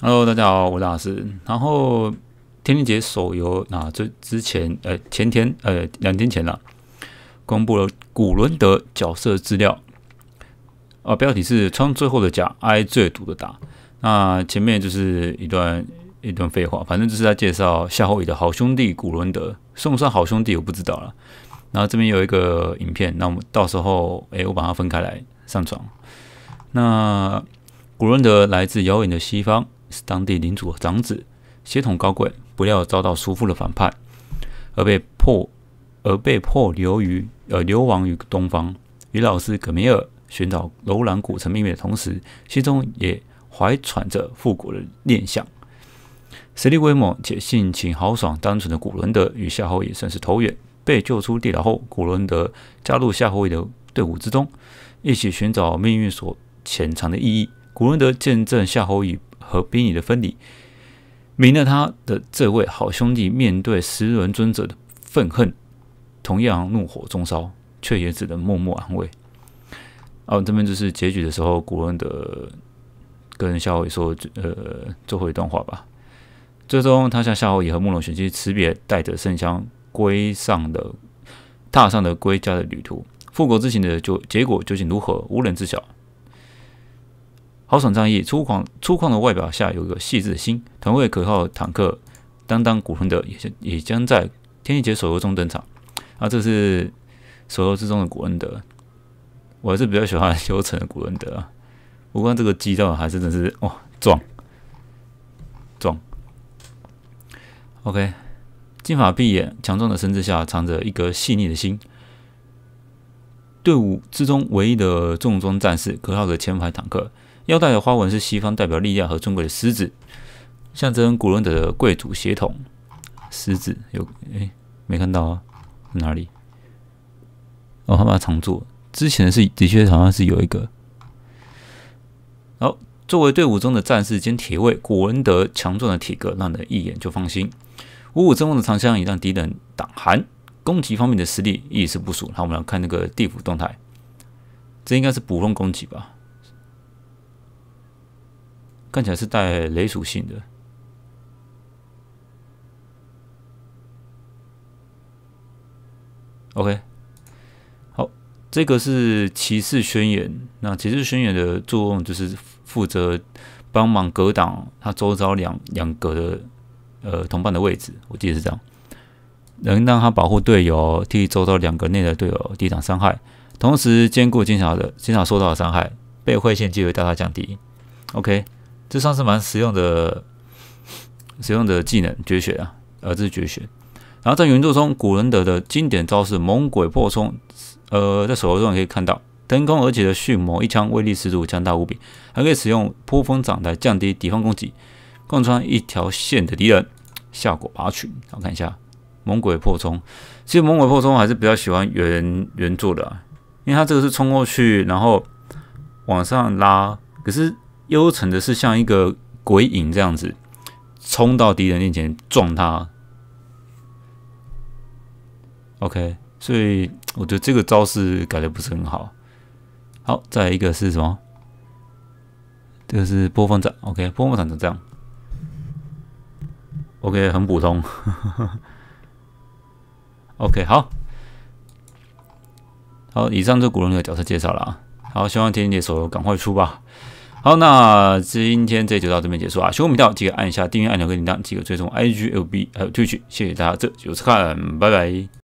Hello，大家好，我是老师。然后《天天姐手游啊，这之前呃，前天呃，两天前了，公布了古伦德角色资料啊。标题是“穿最后的甲，挨最毒的打”。那前面就是一段一段废话，反正就是在介绍夏侯宇的好兄弟古伦德，算不算好兄弟，我不知道了。然后这边有一个影片，那我们到时候哎，我把它分开来上传。那古伦德来自遥远的西方。是当地领主的长子，协同高贵，不料遭到叔父的反叛，而被迫而被迫流于呃流亡于东方。与老师葛梅尔寻找楼兰古城秘密的同时，心中也怀揣着复古的念想。实力威猛且性情豪爽单纯的古伦德与夏侯也算是投缘。被救出地牢后，古伦德加入夏侯的队伍之中，一起寻找命运所潜藏的意义。古伦德见证夏侯乙和冰女的分离，明了他的这位好兄弟面对石轮尊者的愤恨，同样怒火中烧，却也只能默默安慰。哦，这边就是结局的时候，古人的跟夏侯说，呃，最后一段话吧。最终，他向夏侯夷和慕容玄机辞别，带着圣香归上的踏上的归家的旅途。复国之行的就结果究竟如何，无人知晓。豪爽战役粗犷粗犷的外表下有一个细致的心，同为可靠坦克担当古恩德也也将在《天地劫》手游中登场。啊，这是手游之中的古恩德，我还是比较喜欢修成的古恩德。啊。不过这个肌肉还是真是哇壮壮。OK，金发碧眼，强壮的身姿下藏着一颗细腻的心，队伍之中唯一的重装战士，可靠的前排坦克。腰带的花纹是西方代表力量和尊贵的狮子，象征古伦德的贵族血统。狮子有哎，没看到啊？哪里？哦，他把他长坐之前是的确好像是有一个。哦，作为队伍中的战士兼铁卫，古伦德强壮的体格让人一眼就放心。五五争锋的长枪也让敌人胆寒。攻击方面的实力亦是不俗。好，我们来看那个地府动态，这应该是补风攻击吧。看起来是带雷属性的。OK，好，这个是骑士宣言。那骑士宣言的作用就是负责帮忙格挡他周遭两两格的呃同伴的位置，我记得是这样，能让他保护队友，替周遭两格内的队友抵挡伤害，同时兼顾经常的经常受到的伤害，被会线几会大大降低。OK。这算是蛮实用的，实用的技能绝学啊，呃，这是绝学。然后在原著中，古伦德的经典招式“猛鬼破冲”，呃，在手游中也可以看到腾空而起的迅猛一枪，威力十足，强大无比，还可以使用破风掌来降低敌方攻击，贯穿一条线的敌人，效果拔群。我看一下“猛鬼破冲”，其实“猛鬼破冲”还是比较喜欢原原作的，啊，因为它这个是冲过去，然后往上拉，可是。幽沉的是像一个鬼影这样子冲到敌人面前撞他。OK，所以我觉得这个招式改的不是很好。好，再一个是什么？这个是播放站 OK，播放站就这样？OK，很普通。OK，好。好，以上就古龙的角色介绍了啊。好，希望天天解手赶快出吧。好，那今天这就到这边结束啊！喜欢频道记得按下订阅按钮跟铃铛，记得追踪 IGLB 还有 Twitch。谢谢大家，这就是看，拜拜。